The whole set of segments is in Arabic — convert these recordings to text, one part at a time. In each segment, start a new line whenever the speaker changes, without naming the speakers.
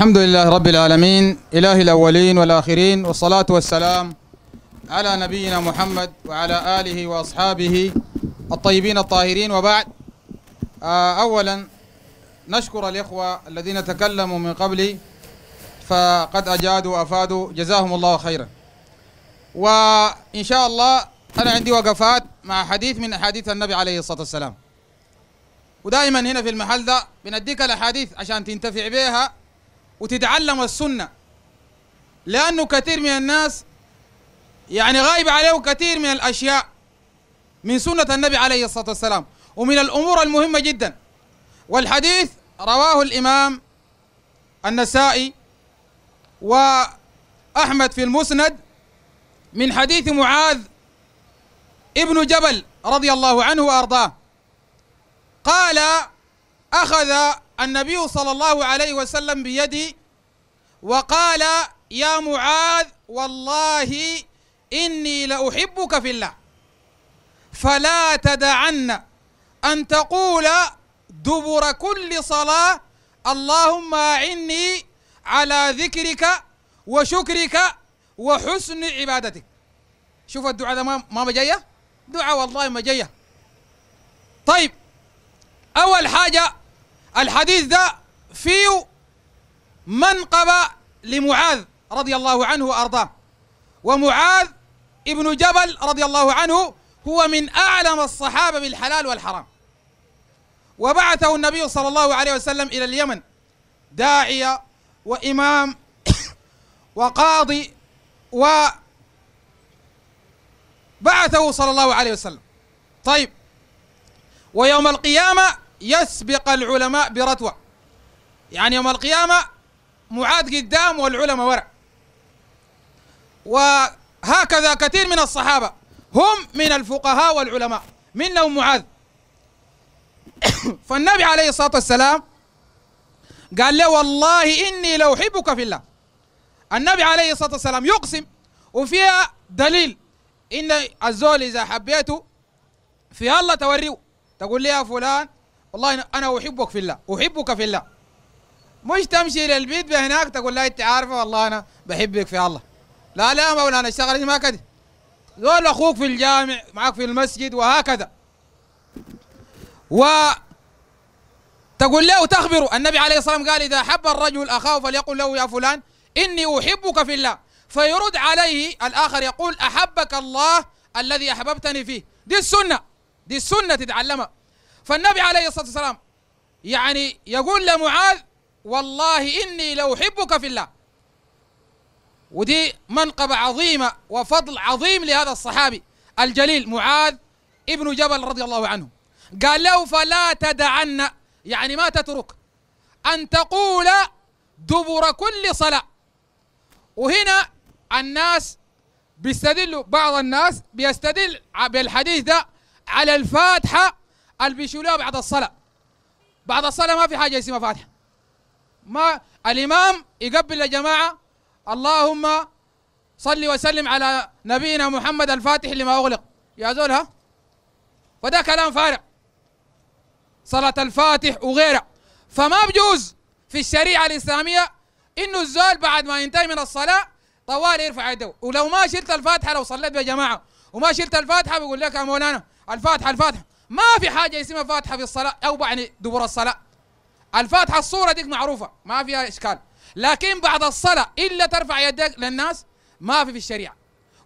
الحمد لله رب العالمين إله الأولين والآخرين والصلاة والسلام على نبينا محمد وعلى آله وأصحابه الطيبين الطاهرين وبعد آه، أولا نشكر الإخوة الذين تكلموا من قبلي فقد أجادوا وأفادوا جزاهم الله خيرا وإن شاء الله أنا عندي وقفات مع حديث من أحاديث النبي عليه الصلاة والسلام ودائما هنا في المحل ده بنديك الأحاديث عشان تنتفع بها وتتعلم السنة لأنه كثير من الناس يعني غايب عليه كثير من الأشياء من سنة النبي عليه الصلاة والسلام ومن الأمور المهمة جدا والحديث رواه الإمام النسائي وأحمد في المسند من حديث معاذ ابن جبل رضي الله عنه وأرضاه قال أخذ النبي صلى الله عليه وسلم بيدي وقال يا معاذ والله إني لأحبك في الله فلا تدعن أن تقول دبر كل صلاة اللهم أعني على ذكرك وشكرك وحسن عبادتك شوف الدعاء ده ما مجية دعاء والله ما جاية طيب أول حاجة الحديث ده فيه منقبة لمعاذ رضي الله عنه وأرضاه ومعاذ ابن جبل رضي الله عنه هو من أعلم الصحابة بالحلال والحرام وبعثه النبي صلى الله عليه وسلم إلى اليمن داعية وإمام وقاضي وبعثه صلى الله عليه وسلم طيب ويوم القيامة يسبق العلماء برتوة يعني يوم القيامة معاد قدام والعلماء ورع وهكذا كثير من الصحابة هم من الفقهاء والعلماء منهم معاذ فالنبي عليه الصلاة والسلام قال له والله إني لأحبك في الله النبي عليه الصلاة والسلام يقسم وفيها دليل إن الزول إذا حبيته في الله توريه تقول لي يا فلان والله انا احبك في الله احبك في الله مش تمشي للبيت بهناك تقول لا انت عارفه والله انا بحبك في الله لا لا مولانا الشغله ما كده زول اخوك في الجامع معك في المسجد وهكذا و تقول له تخبره النبي عليه الصلاه والسلام قال اذا حب الرجل اخاه فليقل له يا فلان اني احبك في الله فيرد عليه الاخر يقول احبك الله الذي احببتني فيه دي السنه دي السنه تتعلمها فالنبي عليه الصلاة والسلام يعني يقول لمعاذ والله إني لو حبك في الله ودي منقبة عظيمة وفضل عظيم لهذا الصحابي الجليل معاذ ابن جبل رضي الله عنه قال له فلا تدعن يعني ما تترك أن تقول دبر كل صلاة وهنا الناس بيستدلوا بعض الناس بيستدل بالحديث ده على الفاتحة اللي بيشيلوها بعد الصلاة بعد الصلاة ما في حاجة اسمها فاتحة ما الإمام يقبل يا جماعة اللهم صلي وسلم على نبينا محمد الفاتح لما أغلق يا زول ها وده كلام فارغ صلاة الفاتح وغيرها فما بجوز في الشريعة الإسلامية إنه الزول بعد ما ينتهي من الصلاة طوال يرفع يده ولو ما شلت الفاتحة لو صليت يا جماعة وما شلت الفاتحة بيقول لك يا مولانا الفاتحة الفاتحة ما في حاجة اسمها فاتحة في الصلاة أو يعني دبر الصلاة الفاتحة الصورة ديك معروفة ما فيها إشكال لكن بعد الصلاة إلا ترفع يدك للناس ما في في الشريعة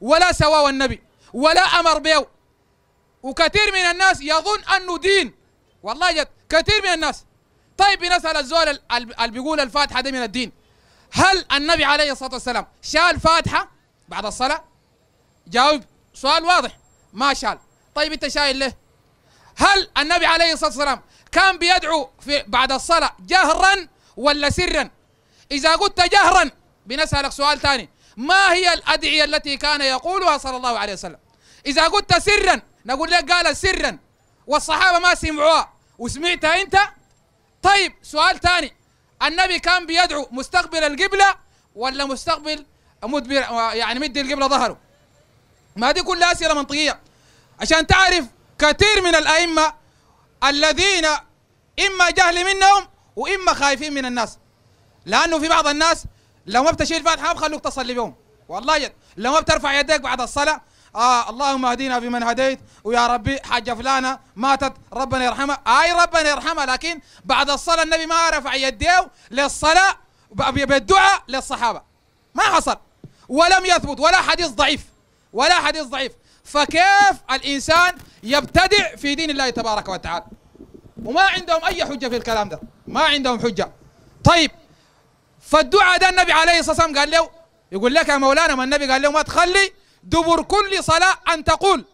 ولا سوا النبي ولا أمر به وكثير من الناس يظن أنه دين والله جد كثير من الناس طيب بنسأل الزول اللي بيقول الفاتحة دي من الدين هل النبي عليه الصلاة والسلام شال فاتحة بعد الصلاة جاوب سؤال واضح ما شال طيب أنت شايل ليه هل النبي عليه الصلاة والسلام كان بيدعو في بعد الصلاة جهرا ولا سرا إذا قلت جهرا بنسألك سؤال ثاني ما هي الأدعية التي كان يقولها صلى الله عليه وسلم إذا قلت سرا نقول لك قال سرا والصحابة ما سمعوها وسمعتها أنت طيب سؤال ثاني النبي كان بيدعو مستقبل القبلة ولا مستقبل مدبر يعني مد القبلة ظهره ما دي كلها أسئلة منطقية عشان تعرف كثير من الأئمة الذين إما جهل منهم وإما خايفين من الناس لأنه في بعض الناس لو ما بتشيل الفاتحة بخلوك تصلي بهم والله جد لو ما بترفع يديك بعد الصلاة آه اللهم اهدينا بمن هديت ويا ربي حاجة فلانة ماتت ربنا يرحمها أي ربنا يرحمها لكن بعد الصلاة النبي ما رفع يديه للصلاة بالدعاء للصحابة ما حصل ولم يثبت ولا حديث ضعيف ولا حديث ضعيف فكيف الإنسان يبتدع في دين الله تبارك وتعالى وما عندهم أي حجة في الكلام ده ما عندهم حجة طيب فالدعاء ده النبي عليه الصلاة والسلام قال له يقول لك يا مولانا ما النبي قال له ما تخلي دبر كل صلاة أن تقول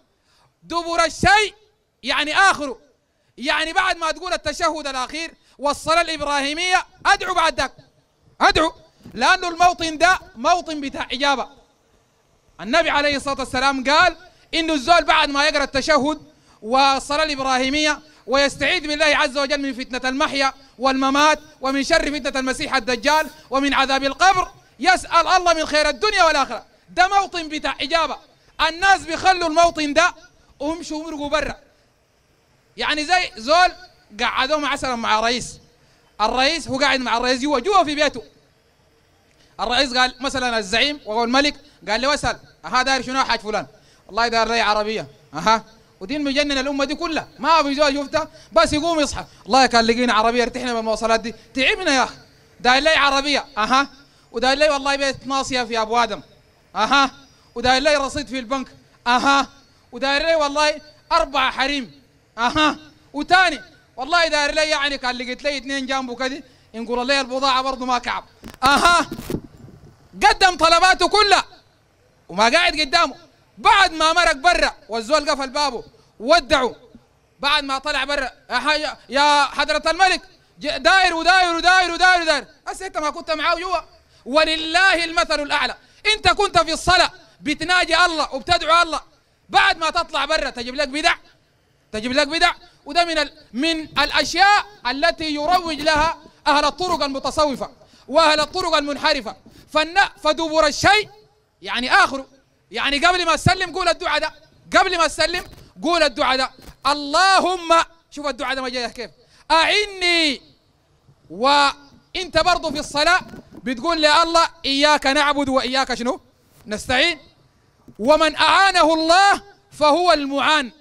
دبر الشيء يعني آخره يعني بعد ما تقول التشهد الأخير والصلاة الإبراهيمية أدعو بعد ذاك أدعو لأنه الموطن ده موطن بتاع إجابة النبي عليه الصلاة والسلام قال انه الزول بعد ما يقرا التشهد والصلاه الابراهيميه ويستعيذ بالله عز وجل من فتنه المحيا والممات ومن شر فتنه المسيح الدجال ومن عذاب القبر يسال الله من خير الدنيا والاخره ده موطن بتاع اجابه الناس بيخلوا الموطن ده ويمشوا ويمرقوا برا يعني زي زول قعدوه مثلا مع رئيس الرئيس هو قاعد مع الرئيس جوا جوا في بيته الرئيس قال مثلا الزعيم وهو الملك قال له اسال هذا شنو حاج فلان الله يدار لي عربيه اها ودين مجنن الامه دي كلها ما في زواج شفتها بس يقوم يصحى الله كان لقينا عربيه ارتحنا من المواصلات دي تعبنا يا اخي داير لي عربيه اها وداير لي والله بيت ناصيه في ابو ادم اها وداير لي رصيد في البنك اها وداير لي والله اربعه حريم اها وتاني والله داير لي يعني كان لقيت لي اثنين جنبه كذي ينقل لي البضاعه برضه ما كعب اها قدم طلباته كلها وما قاعد قدامه بعد ما مرق برا والزول قفل بابه ودعوا بعد ما طلع برا يا يا حضرة الملك داير وداير وداير وداير وداير هسه انت ما كنت معاه جوا ولله المثل الاعلى انت كنت في الصلاة بتناجي الله وبتدعو الله بعد ما تطلع برا تجيب لك بدع تجيب لك بدع وده من ال... من الاشياء التي يروج لها اهل الطرق المتصوفه واهل الطرق المنحرفه فن... فدبر الشيء يعني اخره يعني قبل ما تسلم قول الدعاء ده قبل ما تسلم قول الدعاء ده اللهم شوف الدعاء ده ما جاي كيف أعني وانت برضه في الصلاة بتقول لي الله إياك نعبد وإياك شنو نستعين ومن أعانه الله فهو المعان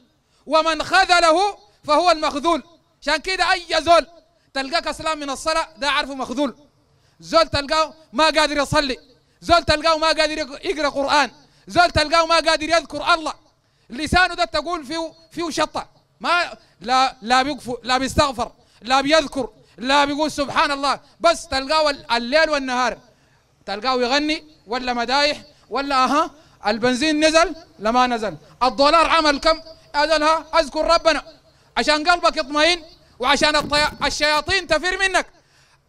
ومن خذله فهو المخذول عشان كده أي زول تلقاك سلام من الصلاة ده عارفه مخذول زول تلقاه ما قادر يصلي زول تلقاه ما قادر يقرأ قرآن زول تلقاه ما قادر يذكر الله لسانه ده تقول فيه فيه شطه ما لا لا بيقف لا بيستغفر لا بيذكر لا بيقول سبحان الله بس تلقاه الليل والنهار تلقاه يغني ولا مدايح ولا اها البنزين نزل لما نزل الدولار عمل كم اذنها أذكر ربنا عشان قلبك يطمئن وعشان الطي... الشياطين تفر منك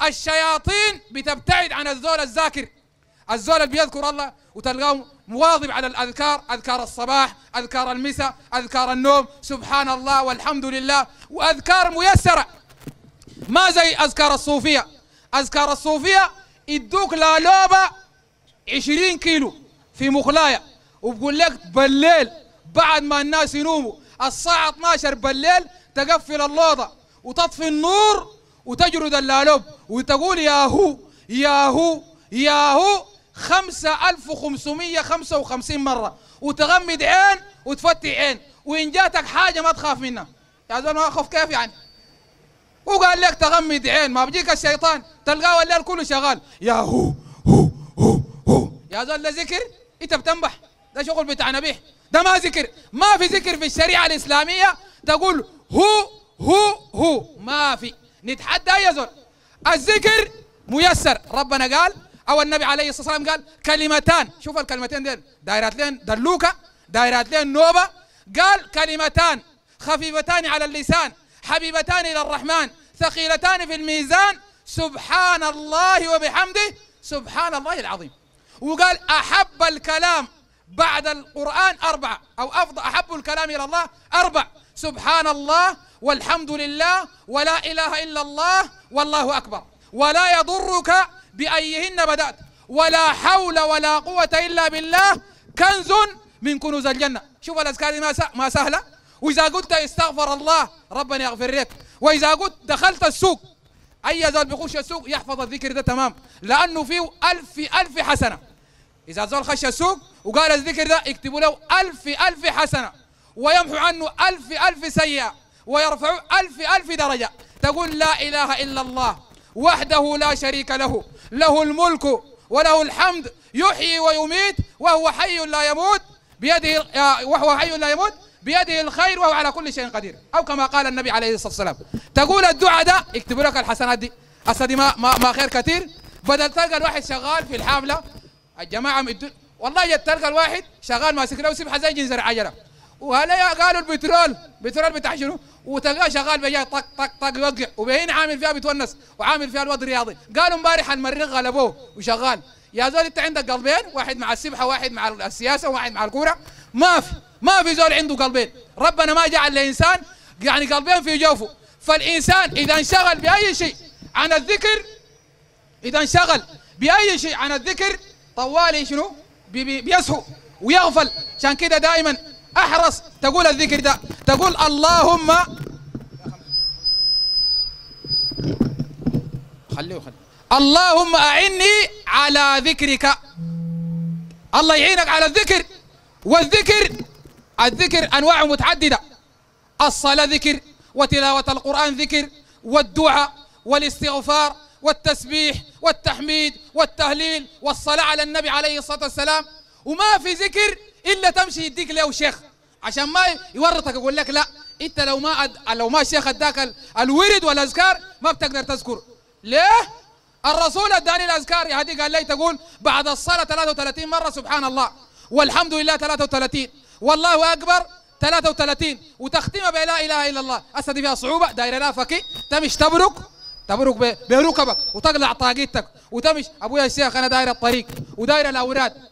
الشياطين بتبتعد عن الزول الذاكر الزول اللي بيذكر الله وتلقاه مواظب على الأذكار أذكار الصباح أذكار المساء أذكار النوم سبحان الله والحمد لله وأذكار ميسرة ما زي أذكار الصوفية أذكار الصوفية يدوك لا لوبه 20 كيلو في مخلايا وبقول لك بالليل بعد ما الناس ينوموا الساعة 12 بالليل تقفل اللوضة وتطفي النور وتجرد اللالوب وتقول يا هو يا هو يا هو 5555 مرة وتغمد عين وتفتح عين وإن جاتك حاجة ما تخاف منها يا زول ما أخاف كيف يعني وقال لك تغمد عين ما بيجيك الشيطان تلقاه الليل كله شغال يا هو هو هو هو يا زول ده ذكر أنت بتنبح ده شغل بتاع نبيح ده ما ذكر ما في ذكر في الشريعة الإسلامية تقول هو هو هو ما في نتحدى يا زول الذكر ميسر ربنا قال او النبي عليه الصلاه والسلام قال كلمتان شوف الكلمتين دين دايرات لين دلوكه دايرات لين نوبه قال كلمتان خفيفتان على اللسان حبيبتان الى الرحمن ثقيلتان في الميزان سبحان الله وبحمده سبحان الله العظيم وقال احب الكلام بعد القران اربعه او افضل احب الكلام الى الله اربع سبحان الله والحمد لله ولا اله الا الله والله اكبر ولا يضرك بأيهن بدأت ولا حول ولا قوة إلا بالله كنز من كنوز الجنة شوف الأذكار ما ما سهلة وإذا قلت استغفر الله ربنا يغفر لك وإذا قلت دخلت السوق أي زول بيخش السوق يحفظ الذكر ده تمام لأنه فيه ألف ألف حسنة إذا زول خش السوق وقال الذكر ده يكتبوا له ألف ألف حسنة ويمحو عنه ألف ألف سيئة ويرفع ألف ألف درجة تقول لا إله إلا الله وحده لا شريك له له الملك وله الحمد يحيي ويميت وهو حي لا يموت بيده آه، وهو حي لا يموت بيده الخير وهو على كل شيء قدير او كما قال النبي عليه الصلاه والسلام تقول الدعاء ده اكتب لك الحسنات دي هسه دي ما, ما ما خير كثير بدل تلقى الواحد شغال في الحافله الجماعه مدو... والله جت تلقى الواحد شغال ماسك له سبحه زي جنزر عجله وهلا قالوا البترول بترول بتاع شنو؟ وتلقاه شغال بجاي طق طق طق يوقع وبين عامل فيها بيتونس وعامل فيها الوضع رياضي قالوا امبارح المريخ غلبوه وشغال يا زول انت عندك قلبين واحد مع السبحه واحد مع السياسه وواحد مع الكوره ما في ما في زول عنده قلبين ربنا ما جعل الانسان يعني قلبين في جوفه فالانسان اذا انشغل باي شيء عن الذكر اذا انشغل باي شيء عن الذكر طوالي شنو بيسهو ويغفل عشان كده دائما احرص تقول الذكر ده تقول اللهم خليه خليه اللهم اعني على ذكرك الله يعينك على الذكر والذكر الذكر انواع متعدده الصلاه ذكر وتلاوه القران ذكر والدعاء والاستغفار والتسبيح والتحميد والتهليل والصلاه على النبي عليه الصلاه والسلام وما في ذكر الا تمشي يديك له شيخ عشان ما يورطك يقول لك لا انت لو ما أد... لو ما الشيخ اداك الورد والاذكار ما بتقدر تذكر ليه؟ الرسول اداني الاذكار يا هدي قال لي تقول بعد الصلاه 33 مره سبحان الله والحمد لله 33 والله اكبر 33 وتختمها بلا اله الا الله هسه دي فيها صعوبه دايره لا فكي تمش تبرك تبرك بركبك وتقلع طاقيتك وتمش ابويا الشيخ انا داير الطريق وداير الاوراد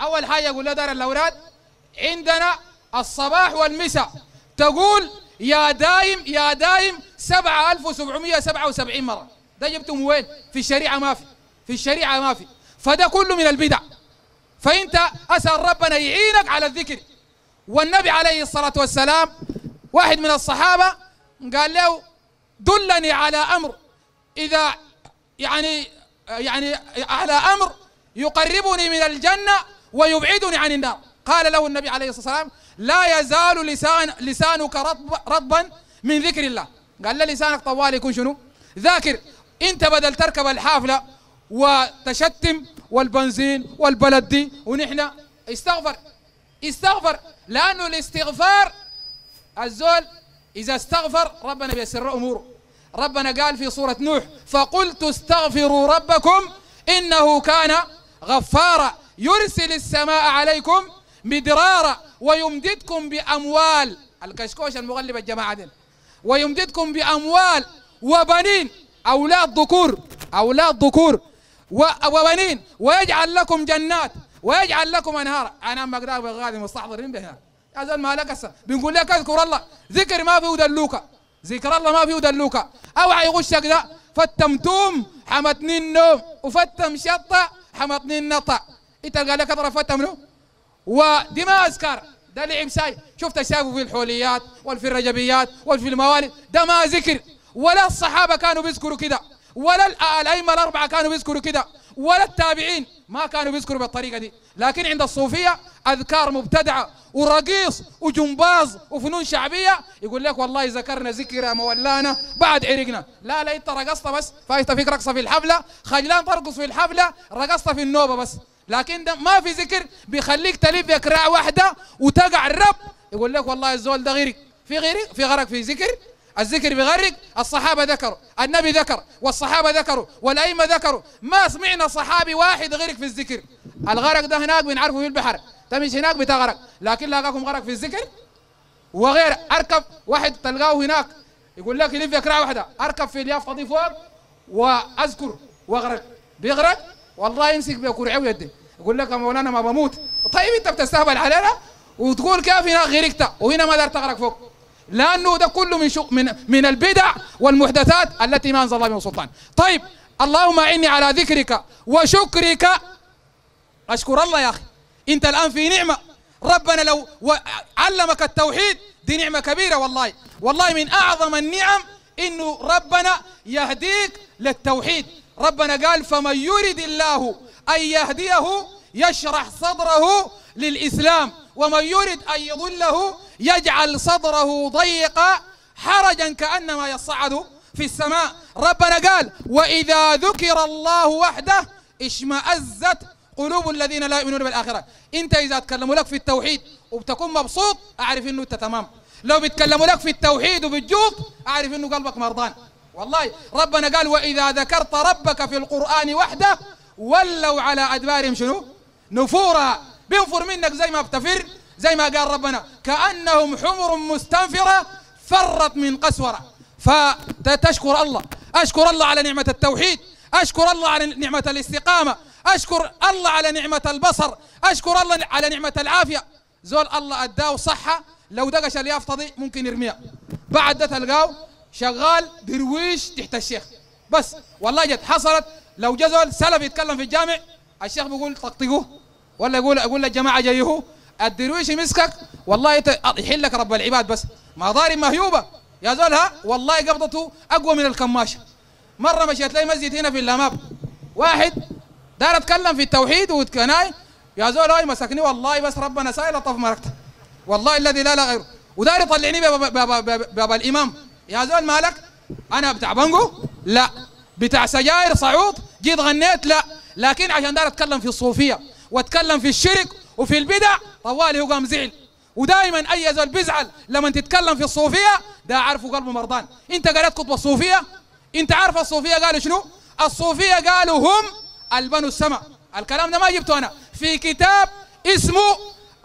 أول حاجة أقول لدار الأولاد عندنا الصباح والمساء تقول يا دايم يا دايم 7777 مرة ده من وين في الشريعة ما في في الشريعة ما في فده كله من البدع فأنت أسأل ربنا يعينك على الذكر والنبي عليه الصلاة والسلام واحد من الصحابة قال له دلني على أمر إذا يعني يعني على أمر يقربني من الجنة ويبعدني عن النار قال له النبي عليه الصلاة والسلام لا يزال لسان لسانك رطب رطبا من ذكر الله قال له لسانك طوال يكون شنو ذاكر انت بدل تركب الحافلة وتشتم والبنزين والبلد دي ونحن استغفر استغفر لأنه الاستغفار الزول إذا استغفر ربنا بيسر أموره ربنا قال في سورة نوح فقلت استغفروا ربكم إنه كان غفارا يرسل السماء عليكم مدرارا ويمددكم بأموال الكشكوش المغلب الجماعة دي ويمددكم بأموال وبنين أولاد ذكور أولاد ذكور وبنين ويجعل لكم جنات ويجعل لكم أنهارا أنا ما أقدر بغادي مستحضرين بهنا يا زلمه ما لك بنقول لك اذكر الله ذكر ما فيه دلوكا ذكر الله ما فيه دلوكا اوعى يغشك ده فتمتوم حمتني النوم وفتم شطة حمتني النطأ انت قال لك اضرب فتة منه ودماء اذكار ده لعب ساي شفت شافوا في الحوليات وفي الرجبيات وفي الموالد ده ما ذكر ولا الصحابه كانوا بيذكروا كده ولا الائمه الاربعه كانوا بيذكروا كده ولا التابعين ما كانوا بيذكروا بالطريقه دي لكن عند الصوفيه اذكار مبتدعه ورقيص وجمباز وفنون شعبيه يقول لك والله ذكرنا ذكر مولانا بعد عرقنا لا لا انت رقصت بس فايت فيك رقصه في الحفله خجلان ترقص في الحفله رقصت في النوبه بس لكن ده ما في ذكر بيخليك تلف يكراع واحده وتقع الرب يقول لك والله الزول ده غيرك في غيرك في غرق في ذكر الذكر بغرق الصحابه ذكروا النبي ذكر والصحابه ذكروا والائمه ذكروا ما سمعنا صحابي واحد غرق في الذكر الغرق ده هناك بنعرفه في البحر تمشي هناك بتغرق لكن لاقاكم غرق في الذكر وغير اركب واحد تلقاه هناك يقول لك يلف يكرع واحده اركب في اليافطه دي فوق واذكر واغرق بيغرق والله يمسك بكرعه ويده يقول لك يا مولانا ما بموت طيب انت بتستهبل علينا وتقول كيف هنا غرقت وهنا ما دار تغرق فوق لانه ده كله من شو من من البدع والمحدثات التي ما انزل الله بها سلطان طيب اللهم اعني على ذكرك وشكرك اشكر الله يا اخي انت الان في نعمه ربنا لو علمك التوحيد دي نعمه كبيره والله والله من اعظم النعم انه ربنا يهديك للتوحيد ربنا قال فمن يرد الله أن يهديه يشرح صدره للإسلام ومن يرد أن يضله يجعل صدره ضيقا حرجا كأنما يصعد في السماء ربنا قال وإذا ذكر الله وحده اشمأزت قلوب الذين لا يؤمنون بالآخرة انت إذا تكلموا لك في التوحيد وبتكون مبسوط أعرف أنه أنت تمام لو بيتكلموا لك في التوحيد وبتجوط أعرف أنه قلبك مرضان والله ربنا قال وإذا ذكرت ربك في القرآن وحده ولوا على أدبارهم شنو نفورا بينفر منك زي ما بتفر زي ما قال ربنا كأنهم حمر مستنفرة فرت من قسورة فتشكر الله أشكر الله على نعمة التوحيد أشكر الله على نعمة الاستقامة أشكر الله على نعمة البصر أشكر الله على نعمة العافية زول الله أداه صحة لو دقش الياف دي ممكن يرميها بعد ده تلقاه شغال درويش تحت الشيخ بس والله جد حصلت لو جزل سلف يتكلم في الجامع الشيخ بيقول طقطقوه ولا يقول اقول للجماعه جايهو الدرويش يمسكك والله يحلك رب العباد بس مضارب مهيوبه يا زولها والله قبضته اقوى من الكماشه مره مشيت لي مسجد هنا في اللاماب واحد دار اتكلم في التوحيد وكناي يا زول هاي مسكني والله بس ربنا سائل طف مركته والله الذي لا لا غيره ودار يطلعني باب الامام يا زول مالك انا بتاع بانجو لا بتاع سجاير صعود جيت غنيت لا لكن عشان دار اتكلم في الصوفيه واتكلم في الشرك وفي البدع طوالي هو قام زعل ودائما اي زول بيزعل لما تتكلم في الصوفيه ده عارفه قلبه مرضان انت قريت كتب الصوفيه انت عارف الصوفيه قالوا شنو الصوفيه قالوا هم البنو السماء الكلام ده ما جبته انا في كتاب اسمه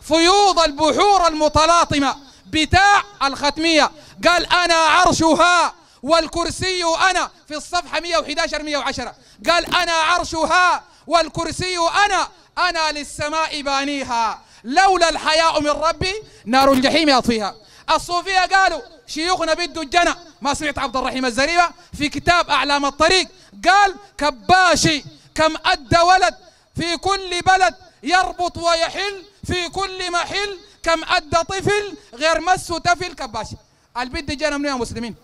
فيوض البحور المتلاطمه بتاع الختميه قال أنا عرشها والكرسي أنا في الصفحة 111 110 قال أنا عرشها والكرسي أنا أنا للسماء بانيها لولا الحياء من ربي نار الجحيم يطفيها الصوفية قالوا شيوخنا بده الجنة ما سمعت عبد الرحيم الزريبة في كتاب أعلام الطريق قال كباشي كم أدى ولد في كل بلد يربط ويحل في كل محل كم أدى طفل غير مس تفل كباشي البيت دي جانا منو يا مسلمين؟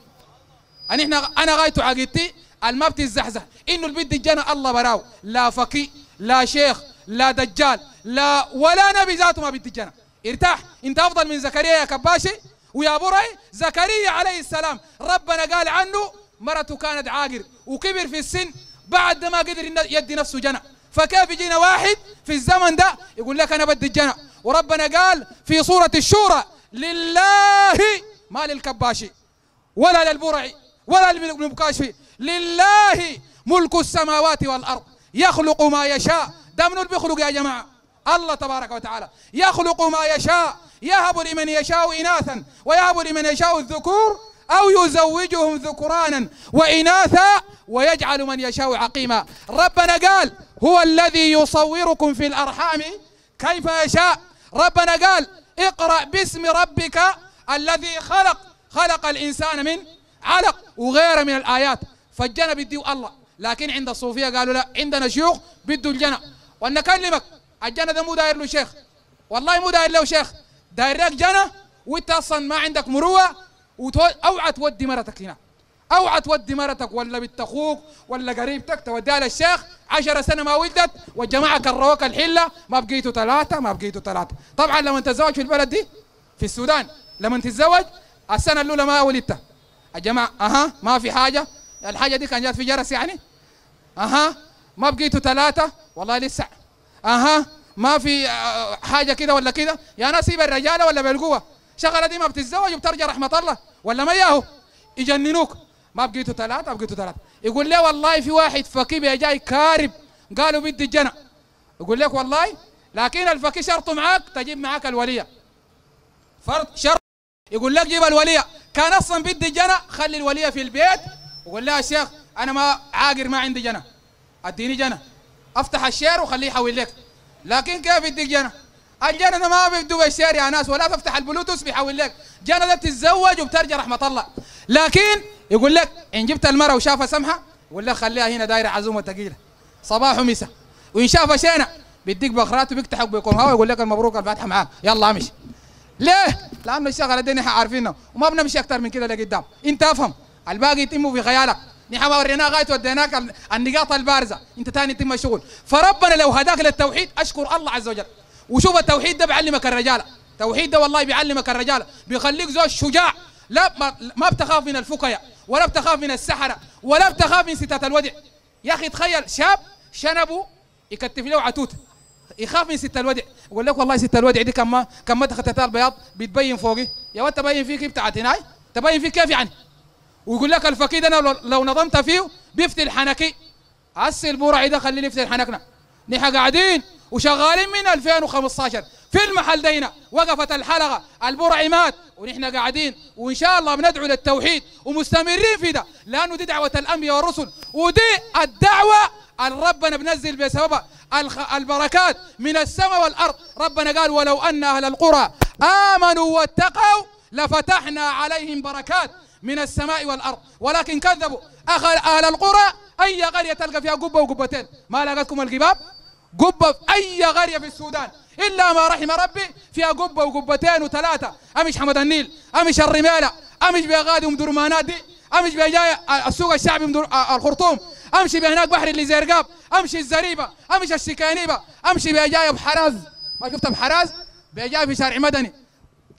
أن يعني إحنا أنا غايته عقيدتي الما بتتزحزح إنه البيت دي جانا الله براو لا فقيه لا شيخ لا دجال لا ولا نبي ذاته ما بنت الجنة ارتاح انت افضل من زكريا يا كباشي ويا بري زكريا عليه السلام ربنا قال عنه مرته كانت عاقر وكبر في السن بعد ما قدر يدي نفسه جنة فكيف يجينا واحد في الزمن ده يقول لك انا بدي الجنة وربنا قال في سورة الشورى لله ما للكباشي ولا للبرعي ولا للمكاشفي لله ملك السماوات والأرض يخلق ما يشاء ده منو بيخلق يا جماعة الله تبارك وتعالى يخلق ما يشاء يهب لمن يشاء إناثا ويهب لمن يشاء الذكور أو يزوجهم ذكرانا وإناثا ويجعل من يشاء عقيما ربنا قال هو الذي يصوركم في الأرحام كيف يشاء ربنا قال اقرأ باسم ربك الذي خلق خلق الإنسان من علق وغيره من الآيات فالجنة بيديه الله لكن عند الصوفية قالوا لا عندنا شيوخ بده الجنة اكلمك الجنة ده مو داير له شيخ والله مو داير له شيخ داير لك جنة وانت اصلا ما عندك مروة اوعى تودي مرتك هنا اوعى تودي مرتك ولا بنت اخوك ولا قريبتك توديها للشيخ 10 سنه ما ولدت والجماعه كروك الحله ما بقيتوا ثلاثه ما بقيتوا ثلاثه طبعا لما تتزوج في البلد دي في السودان لما تتزوج السنه الاولى ما ولدت يا جماعه اها ما في حاجه الحاجه دي كان جات في جرس يعني اها ما بقيتوا ثلاثه والله لسه اها ما في آه، حاجه كده ولا كده يا ناس يبقى الرجاله ولا بالقوه شغله دي ما بتتزوج وبترجع رحمه الله ولا ما ياهو يجننوك ما بقيتوا ثلاثه بقيتوا ثلاثه يقول لي والله في واحد فقيه جاي كارب قالوا بدي الجنة يقول لك والله لكن الفقيه شرطه معاك تجيب معاك الوليه فرض شرط يقول لك جيب الولية كان أصلا بدي جنة خلي الولية في البيت وقول لها يا شيخ أنا ما عاقر ما عندي جنة أديني جنة أفتح الشير وخليه يحول لك لكن كيف يديك جنة الجنة ما بيبدو بالشير يا ناس ولا تفتح البلوتوث بيحول لك جنة ده بتتزوج وبترجع رحمة الله لكن يقول لك إن جبت المرأة وشافها سمحة يقول لك خليها هنا دايرة عزومة ثقيلة صباح ومساء وإن شافها شينة بيديك بخرات وبيكتحك بيكون هوا يقول لك المبروك الفاتحة معاك يلا امشي ليه؟ لانه الشغله دي نحن عارفينها وما بنمشي اكثر من كده لقدام انت افهم الباقي يتموا في خيالك نحن ما وريناك غايه وديناك النقاط البارزه انت ثاني يتم الشغل فربنا لو هداك للتوحيد اشكر الله عز وجل وشوف التوحيد ده بيعلمك الرجاله التوحيد ده والله بيعلمك الرجاله بيخليك زوج شجاع لا ما بتخاف من الفقيا ولا بتخاف من السحره ولا بتخاف من ستات الودع يا اخي تخيل شاب شنبه يكتف له عتوته يخاف من ست الودع يقول لك والله ست الودع دي كما كما تختتها البياض بتبين فوقي يا ولد تبين فيك إيه بتاعت هناي تبين فيك كيف يعني ويقول لك الفقيد انا لو نظمت فيه بيفتي الحنكي هسي البرعي ده خليه يفتي حنكنا نحن قاعدين وشغالين من 2015 في المحل دينا وقفت الحلقة البرعي مات ونحن قاعدين وإن شاء الله بندعو للتوحيد ومستمرين في ده لأنه دي دعوة الأنبياء والرسل ودي الدعوة ربنا بنزل بسببها البركات من السماء والأرض ربنا قال ولو أن أهل القرى آمنوا واتقوا لفتحنا عليهم بركات من السماء والأرض ولكن كذبوا أخذ أهل القرى أي قرية تلقى فيها قبة وقبتين ما لقتكم القباب قبة في أي قرية في السودان إلا ما رحم ربي فيها قبة وقبتين وثلاثة أمش حمد النيل أمش الرمالة أمش بيغادي ومدرمانات دي امشي جاي السوق الشعبي من آه، آه، الخرطوم امشي هناك بحر اللي زرقاب امشي الزريبه امشي الشكانيبه امشي جاي بحراز ما شفت بحراز جاي في شارع مدني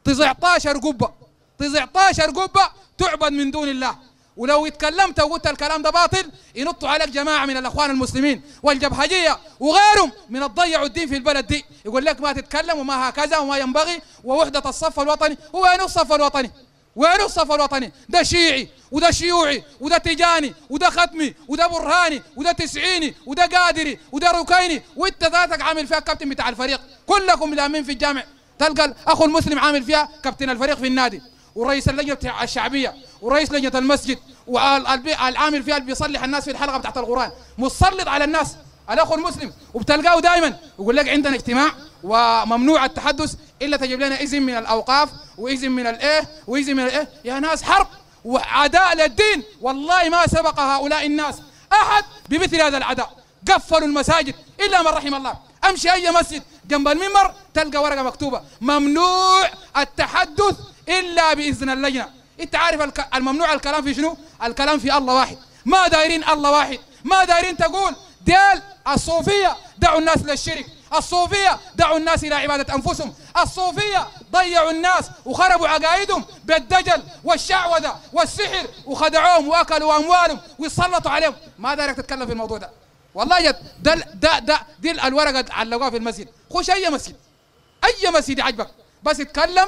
19 قبه 19 قبه تعبد من دون الله ولو اتكلمت وقلت الكلام ده باطل ينطوا عليك جماعه من الاخوان المسلمين والجبهجيه وغيرهم من الضيع الدين في البلد دي يقول لك ما تتكلم وما هكذا وما ينبغي ووحده الصف الوطني وين الصف الوطني؟ وين الصف الوطني؟ ده شيعي وده شيوعي وده تجاني وده ختمي وده برهاني وده تسعيني وده قادري وده ركيني وانت ذاتك عامل فيها الكابتن بتاع الفريق كلكم لامين في الجامع تلقى الاخ المسلم عامل فيها كابتن الفريق في النادي ورئيس اللجنه الشعبيه ورئيس لجنه المسجد والعامل فيها اللي بيصلح الناس في الحلقه بتاعت القران مسلط على الناس الاخو المسلم وبتلقاه دائما يقول لك عندنا اجتماع وممنوع التحدث الا تجيب لنا اذن من الاوقاف واذن من الايه واذن من الايه يا ناس حرب وعداء للدين والله ما سبق هؤلاء الناس أحد بمثل هذا العداء قفلوا المساجد إلا من رحم الله أمشي أي مسجد جنب المنبر تلقى ورقة مكتوبة ممنوع التحدث إلا بإذن اللجنة أنت عارف الممنوع الكلام في شنو؟ الكلام في الله واحد ما دايرين الله واحد ما دايرين تقول ديال الصوفية دعوا الناس للشرك الصوفية دعوا الناس إلى عبادة أنفسهم الصوفية ضيعوا الناس وخربوا عقائدهم بالدجل والشعوذة والسحر وخدعوهم واكلوا اموالهم ويتسلطوا عليهم ما دارك تتكلم في الموضوع ده والله جد ده ده ده دي الورقه علقوها في المسجد خش اي مسجد اي مسجد عجبك بس اتكلم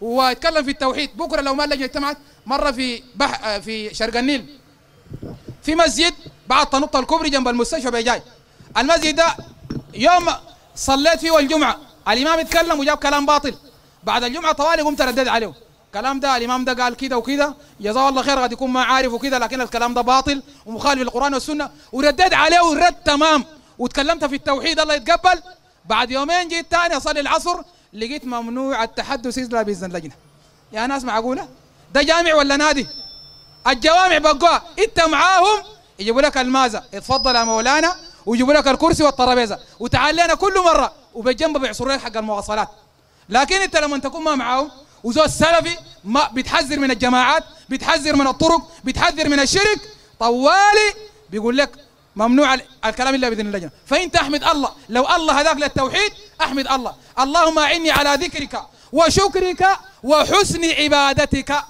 واتكلم في التوحيد بكره لو ما اللجنه اجتمعت مره في بح في شرق النيل في مسجد بعد تنط الكوبري جنب المستشفى بيجاي المسجد ده يوم صليت فيه الجمعه الامام اتكلم وجاب كلام باطل بعد الجمعه طوالي قمت ردد عليه الكلام ده الامام ده قال كده وكده جزاه الله خير قد يكون ما عارف وكده لكن الكلام ده باطل ومخالف للقران والسنه وردد عليه ورد تمام وتكلمت في التوحيد الله يتقبل بعد يومين جيت تاني اصلي العصر لقيت ممنوع التحدث الا باذن اللجنه يا ناس معقوله ده جامع ولا نادي الجوامع بقوها انت معاهم يجيبوا لك المازه اتفضل يا مولانا ويجيبوا لك الكرسي والطرابيزة وتعال لنا كل مره وبالجنب بيعصروا لك حق المواصلات لكن انت لما تكون ما معاهم وزول سلفي ما بتحذر من الجماعات بتحذر من الطرق بتحذر من الشرك طوالي بيقول لك ممنوع الكلام الا باذن الله فانت احمد الله لو الله هذاك للتوحيد احمد الله اللهم اعني على ذكرك وشكرك وحسن عبادتك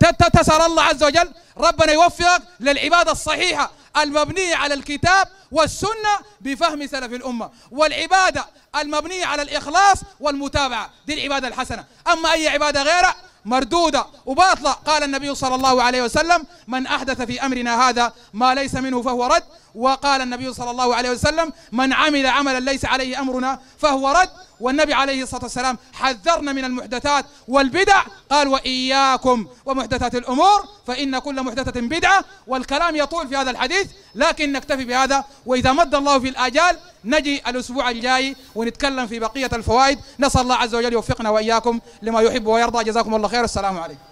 تتسر الله عز وجل ربنا يوفقك للعباده الصحيحه المبنية على الكتاب والسنة بفهم سلف الأمة والعبادة المبنية على الإخلاص والمتابعة دي العبادة الحسنة أما أي عبادة غيرها مردودة وباطلة قال النبي صلى الله عليه وسلم من أحدث في أمرنا هذا ما ليس منه فهو رد وقال النبي صلى الله عليه وسلم من عمل عملا ليس عليه أمرنا فهو رد والنبي عليه الصلاة والسلام حذرنا من المحدثات والبدع قال وإياكم ومحدثات الأمور فإن كل محدثة بدعة والكلام يطول في هذا الحديث لكن نكتفي بهذا وإذا مد الله في الآجال نجي الأسبوع الجاي ونتكلم في بقية الفوائد نسأل الله عز وجل يوفقنا وإياكم لما يحب ويرضى جزاكم الله خير السلام عليكم